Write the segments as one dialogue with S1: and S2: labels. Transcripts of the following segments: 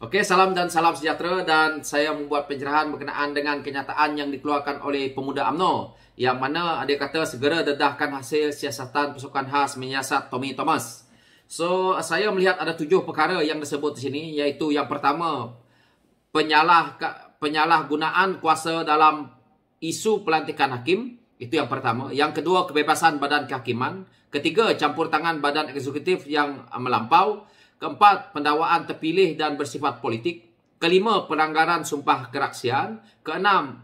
S1: Okey, salam dan salam sejahtera dan saya membuat pencerahan berkenaan dengan kenyataan yang dikeluarkan oleh pemuda AMNO yang mana dia kata segera dedahkan hasil siasatan pasukan khas menyiasat Tommy Thomas. So, saya melihat ada tujuh perkara yang disebut di sini iaitu yang pertama penyalah penyalahgunaan kuasa dalam isu pelantikan hakim itu yang pertama. Yang kedua, kebebasan badan kehakiman. Ketiga, campur tangan badan eksekutif yang melampau. Keempat, pendakwaan terpilih dan bersifat politik. Kelima, pelanggaran sumpah keraksian. Keenam,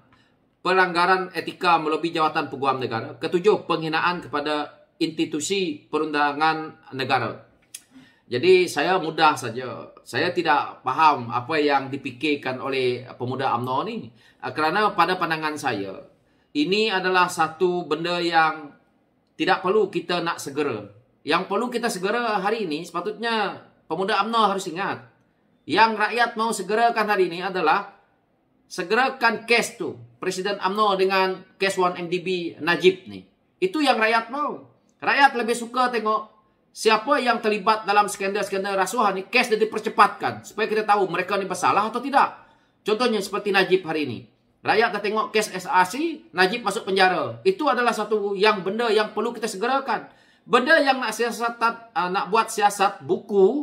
S1: pelanggaran etika melobi jawatan peguam negara. Ketujuh, penghinaan kepada institusi perundangan negara. Jadi saya mudah saja. Saya tidak faham apa yang dipikirkan oleh pemuda UMNO ini. Eh, kerana pada pandangan saya, ini adalah satu benda yang tidak perlu kita nak segera. Yang perlu kita segera hari ini sepatutnya pemuda UMNO harus ingat. Yang rakyat mau segerakan hari ini adalah segerakan cash tu Presiden UMNO dengan cash 1 MDB Najib ni Itu yang rakyat mau. Rakyat lebih suka tengok siapa yang terlibat dalam skandal-skandal rasuah ni cash jadi percepatkan supaya kita tahu mereka ini bersalah atau tidak. Contohnya seperti Najib hari ini. Rakyat dah tengok kes SRC, Najib masuk penjara. Itu adalah satu yang benda yang perlu kita segerakan. Benda yang nak siasat, uh, nak buat siasat buku,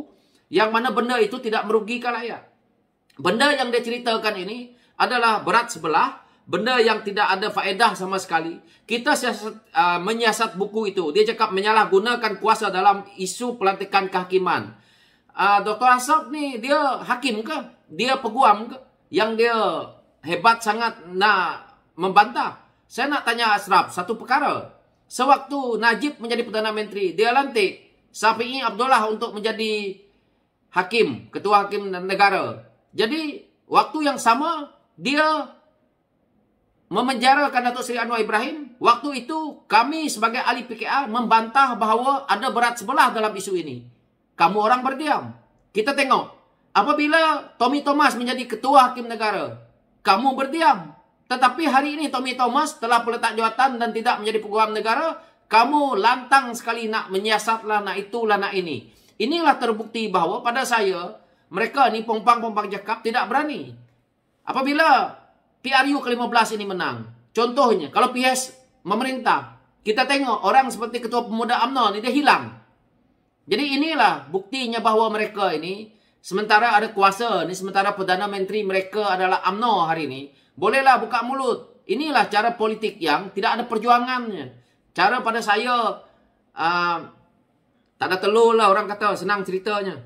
S1: yang mana benda itu tidak merugikan ayah. Benda yang dia ceritakan ini adalah berat sebelah. Benda yang tidak ada faedah sama sekali. Kita siasat, uh, menyiasat buku itu. Dia cakap menyalahgunakan kuasa dalam isu pelantikan kehakiman. Uh, Dr. Asaf ni dia hakim ke? Dia peguam ke? Yang dia hebat sangat nak membantah. Saya nak tanya Asraf satu perkara. Sewaktu Najib menjadi Perdana Menteri, dia lantik Safi'i Abdullah untuk menjadi hakim, ketua hakim negara. Jadi waktu yang sama dia memenjarakan Datuk Seri Anwar Ibrahim. Waktu itu kami sebagai ahli PKA membantah bahawa ada berat sebelah dalam isu ini. Kamu orang berdiam. Kita tengok. Apabila Tommy Thomas menjadi ketua hakim negara, kamu berdiam. Tetapi hari ini Tommy Thomas telah peletak jawatan dan tidak menjadi peguam negara. Kamu lantang sekali nak menyiasatlah nak itulah nak ini. Inilah terbukti bahawa pada saya, mereka ni pompang-pompang cakap tidak berani. Apabila PRU ke-15 ini menang. Contohnya, kalau PS memerintah, kita tengok orang seperti Ketua Pemuda UMNO ini dia hilang. Jadi inilah buktinya bahawa mereka ini, sementara ada kuasa, ini sementara Perdana Menteri mereka adalah UMNO hari ini, bolehlah buka mulut. Inilah cara politik yang tidak ada perjuangannya. Cara pada saya, uh, tak ada telur lah orang kata senang ceritanya.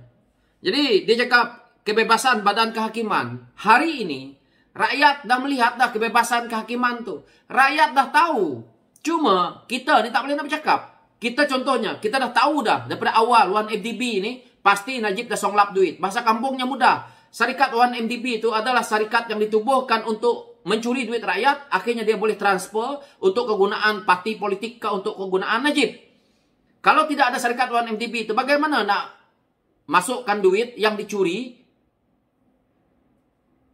S1: Jadi dia cakap kebebasan badan kehakiman. Hari ini rakyat dah melihat dah kebebasan kehakiman tu. Rakyat dah tahu. Cuma kita ni tak boleh nak bercakap. Kita contohnya, kita dah tahu dah daripada awal 1MDB ni pasti Najib dah songlap duit. Bahasa kampungnya mudah. Syarikat 1MDB itu adalah syarikat yang ditubuhkan untuk mencuri duit rakyat. Akhirnya dia boleh transfer untuk kegunaan parti politik ke untuk kegunaan Najib. Kalau tidak ada syarikat 1MDB itu bagaimana nak masukkan duit yang dicuri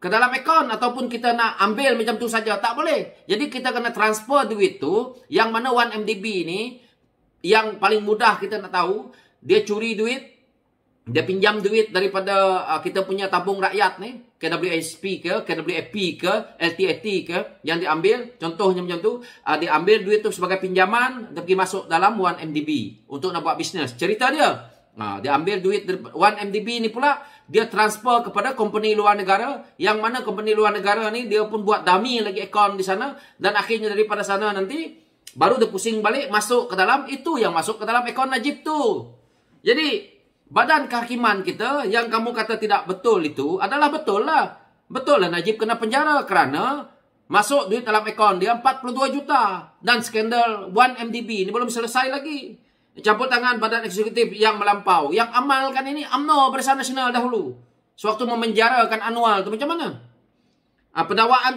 S1: ke dalam akaun ataupun kita nak ambil macam tu saja tak boleh. Jadi kita kena transfer duit tu yang mana 1MDB ini yang paling mudah kita nak tahu dia curi duit dia pinjam duit daripada uh, kita punya tabung rakyat ni KWSP ke, KWFP ke, LTAT ke yang diambil, contohnya macam tu, uh, diambil duit tu sebagai pinjaman dia pergi masuk dalam 1MDB untuk nak buat bisnes. Cerita dia, uh, ah, dia ambil duit 1MDB ni pula, dia transfer kepada company luar negara yang mana company luar negara ni dia pun buat dummy lagi account di sana dan akhirnya daripada sana nanti baru dia pusing balik masuk ke dalam itu yang masuk ke dalam account Najib tu. Jadi, badan kehakiman kita yang kamu kata tidak betul itu adalah betul lah. Betul lah Najib kena penjara kerana masuk duit dalam akaun dia 42 juta. Dan skandal 1MDB ini belum selesai lagi. Campur tangan badan eksekutif yang melampau. Yang amalkan ini UMNO Bersama Nasional dahulu. Sewaktu memenjarakan annual itu macam mana? Uh,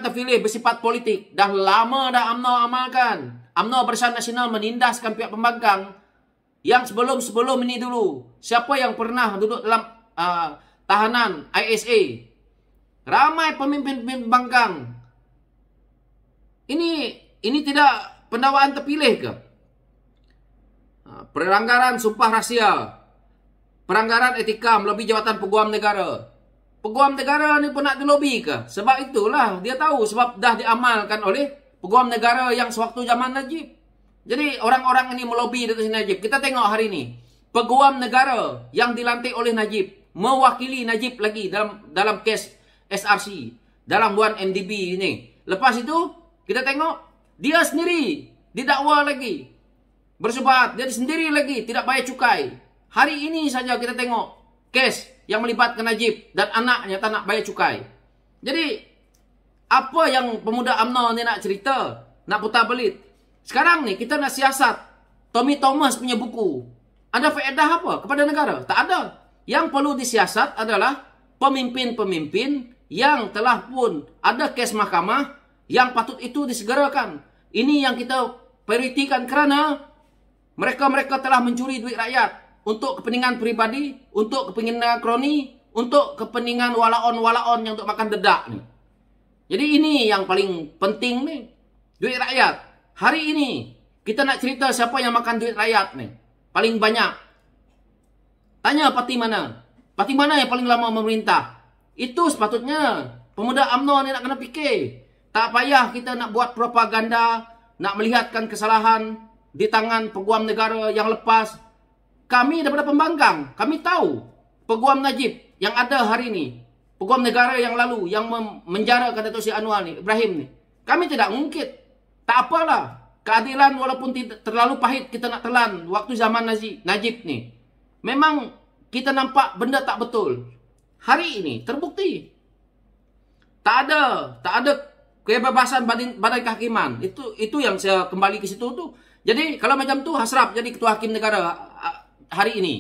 S1: terpilih bersifat politik. Dah lama dah UMNO amalkan. UMNO Bersama Nasional menindaskan pihak pembangkang. Yang sebelum-sebelum ini dulu, siapa yang pernah duduk dalam uh, tahanan ISA? Ramai pemimpin-pemimpin bangkang. Ini ini tidak pendawaan terpilih ke? Uh, peranggaran sumpah rahsia. Peranggaran etika melobi jawatan peguam negara. Peguam negara ni pun nak dilobi ke? Sebab itulah dia tahu sebab dah diamalkan oleh peguam negara yang sewaktu zaman Najib. Jadi orang-orang ini melobi Dato' Sri Najib. Kita tengok hari ini. Peguam negara yang dilantik oleh Najib. Mewakili Najib lagi dalam dalam kes SRC. Dalam 1MDB ini. Lepas itu, kita tengok. Dia sendiri didakwa lagi. bersebat Dia sendiri lagi tidak bayar cukai. Hari ini saja kita tengok. Kes yang melibatkan Najib. Dan anaknya tak nak bayar cukai. Jadi, apa yang pemuda UMNO ini nak cerita? Nak putar belit? Sekarang ni kita nak siasat Tommy Thomas punya buku. Ada faedah apa kepada negara? Tak ada. Yang perlu disiasat adalah pemimpin-pemimpin yang telah pun ada kes mahkamah yang patut itu disegerakan. Ini yang kita prioritikan kerana mereka-mereka telah mencuri duit rakyat untuk kepentingan peribadi, untuk kepentingan kroni, untuk kepentingan walaon-walaon yang untuk makan dedak ni. Jadi ini yang paling penting ni, duit rakyat. Hari ini kita nak cerita siapa yang makan duit rakyat ni. Paling banyak. Tanya parti mana? Parti mana yang paling lama memerintah? Itu sepatutnya pemuda UMNO ni nak kena fikir. Tak payah kita nak buat propaganda, nak melihatkan kesalahan di tangan peguam negara yang lepas. Kami daripada pembangkang, kami tahu peguam Najib yang ada hari ini. Peguam negara yang lalu yang menjarakan Datuk Seri Anwar ni, Ibrahim ni. Kami tidak mengungkit tak apalah. Keadilan walaupun terlalu pahit kita nak telan waktu zaman Najib, Najib ni. Memang kita nampak benda tak betul. Hari ini terbukti. Tak ada, tak ada kebebasan badan, badan kehakiman. Itu itu yang saya kembali ke situ tu. Jadi kalau macam tu hasrap jadi ketua hakim negara hari ini.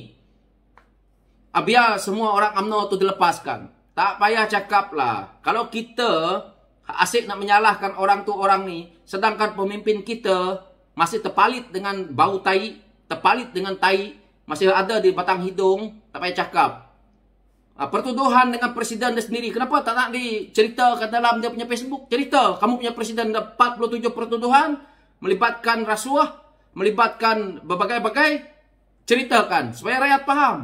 S1: Ah, biar semua orang UMNO tu dilepaskan. Tak payah cakap lah. Kalau kita asyik nak menyalahkan orang tu orang ni sedangkan pemimpin kita masih terpalit dengan bau tai terpalit dengan tai masih ada di batang hidung tak payah cakap ah, pertuduhan dengan presiden dia sendiri kenapa tak nak diceritakan dalam dia punya Facebook cerita kamu punya presiden ada 47 pertuduhan melibatkan rasuah melibatkan berbagai-bagai ceritakan supaya rakyat faham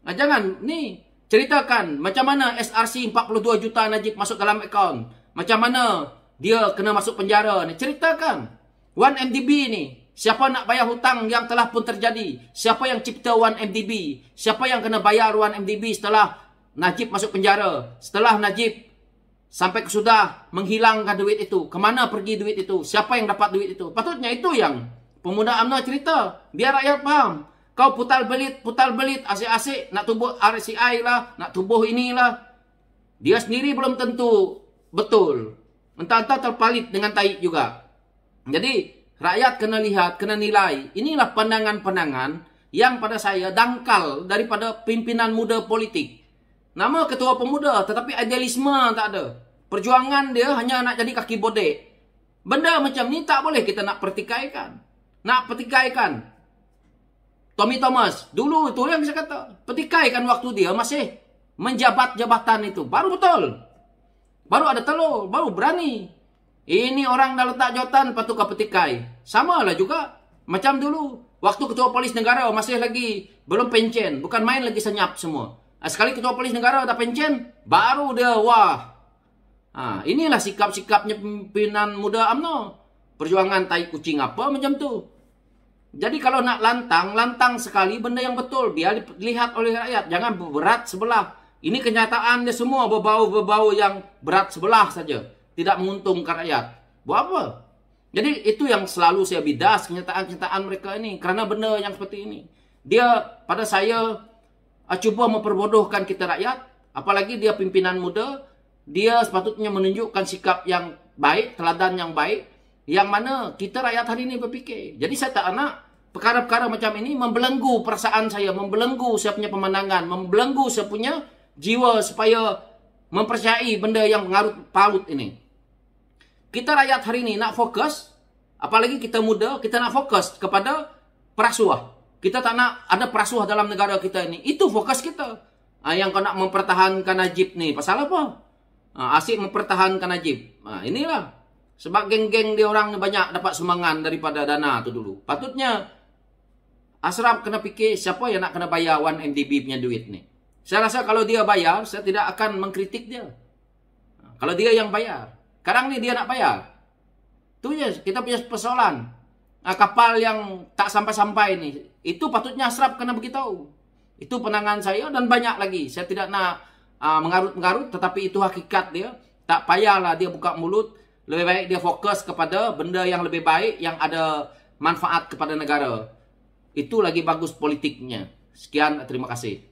S1: nah, jangan ni ceritakan macam mana SRC 42 juta Najib masuk dalam akaun macam mana dia kena masuk penjara ni. Ceritakan. 1MDB ni. Siapa nak bayar hutang yang telah pun terjadi? Siapa yang cipta 1MDB? Siapa yang kena bayar 1MDB setelah Najib masuk penjara? Setelah Najib sampai kesudah menghilangkan duit itu. Kemana pergi duit itu? Siapa yang dapat duit itu? Patutnya itu yang pemuda UMNO cerita. Biar rakyat faham. Kau putar belit, putar belit, asyik-asyik nak tubuh RCI lah, nak tubuh inilah. Dia sendiri belum tentu Betul. Mentah-mentah terpalit dengan taik juga. Jadi, rakyat kena lihat, kena nilai. Inilah pandangan-pandangan yang pada saya dangkal daripada pimpinan muda politik. Nama ketua pemuda tetapi idealisme tak ada. Perjuangan dia hanya nak jadi kaki bodek. Benda macam ni tak boleh kita nak pertikaikan. Nak pertikaikan. Tommy Thomas, dulu itu yang saya kata. Pertikaikan waktu dia masih menjabat jabatan itu. Baru betul baru ada telur, baru berani. Ini orang dah letak jotan patut kau petikai. Sama lah juga. Macam dulu, waktu ketua polis negara oh, masih lagi belum pencen. Bukan main lagi senyap semua. Ah, sekali ketua polis negara dah pencen, baru dia wah. Ha, inilah sikap-sikapnya pimpinan muda UMNO. Perjuangan tai kucing apa macam tu. Jadi kalau nak lantang, lantang sekali benda yang betul. Biar dilihat oleh rakyat. Jangan berat sebelah. Ini kenyataannya semua berbau-berbau yang berat sebelah saja. Tidak menguntungkan rakyat. Buat apa? Jadi itu yang selalu saya bidas kenyataan-kenyataan mereka ini. Kerana benar yang seperti ini. Dia pada saya ah, cuba memperbodohkan kita rakyat. Apalagi dia pimpinan muda. Dia sepatutnya menunjukkan sikap yang baik, teladan yang baik. Yang mana kita rakyat hari ini berfikir. Jadi saya tak nak perkara-perkara macam ini membelenggu perasaan saya. Membelenggu saya punya pemandangan. Membelenggu saya punya perasaan jiwa supaya mempercayai benda yang pengarut paut ini. Kita rakyat hari ini nak fokus, apalagi kita muda, kita nak fokus kepada perasuah. Kita tak nak ada perasuah dalam negara kita ini. Itu fokus kita. Ha, yang kau nak mempertahankan Najib ni. Pasal apa? Ha, asyik mempertahankan Najib. Ha, inilah. Sebab geng-geng dia orang ni banyak dapat sumbangan daripada dana tu dulu. Patutnya Asraf kena fikir siapa yang nak kena bayar 1 MDB punya duit ni. Saya rasa kalau dia bayar, saya tidak akan mengkritik dia. Kalau dia yang bayar. Sekarang ni dia nak bayar. Itu je, kita punya persoalan. Ah, kapal yang tak sampai-sampai ni. Itu patutnya Ashraf kena beritahu. Itu penangan saya dan banyak lagi. Saya tidak nak uh, mengarut-mengarut tetapi itu hakikat dia. Tak payahlah dia buka mulut. Lebih baik dia fokus kepada benda yang lebih baik yang ada manfaat kepada negara. Itu lagi bagus politiknya. Sekian, terima kasih.